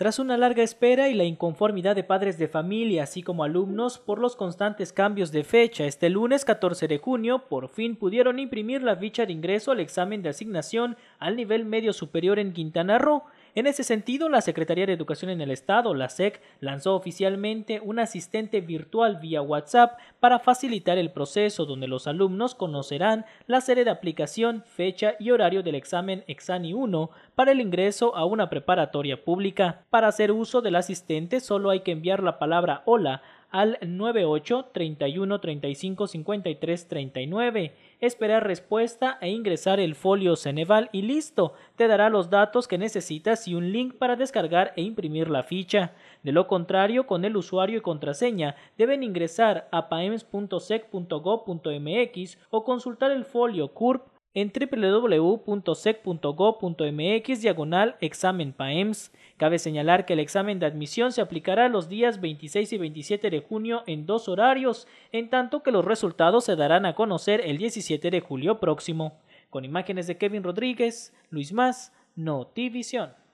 Tras una larga espera y la inconformidad de padres de familia, así como alumnos, por los constantes cambios de fecha, este lunes 14 de junio por fin pudieron imprimir la ficha de ingreso al examen de asignación al nivel medio superior en Quintana Roo. En ese sentido, la Secretaría de Educación en el Estado, la SEC, lanzó oficialmente un asistente virtual vía WhatsApp para facilitar el proceso donde los alumnos conocerán la serie de aplicación, fecha y horario del examen Exani 1 para el ingreso a una preparatoria pública. Para hacer uso del asistente solo hay que enviar la palabra hola al 98 31 35 53 39. Esperar respuesta e ingresar el folio Ceneval y listo, te dará los datos que necesitas y un link para descargar e imprimir la ficha. De lo contrario, con el usuario y contraseña deben ingresar a paems.sec.gov.mx o consultar el folio CURP en www.sec.gov.mx diagonal examen PAEMS. Cabe señalar que el examen de admisión se aplicará los días 26 y 27 de junio en dos horarios, en tanto que los resultados se darán a conocer el 17 de julio próximo. Con imágenes de Kevin Rodríguez, Luis Más, Notivisión.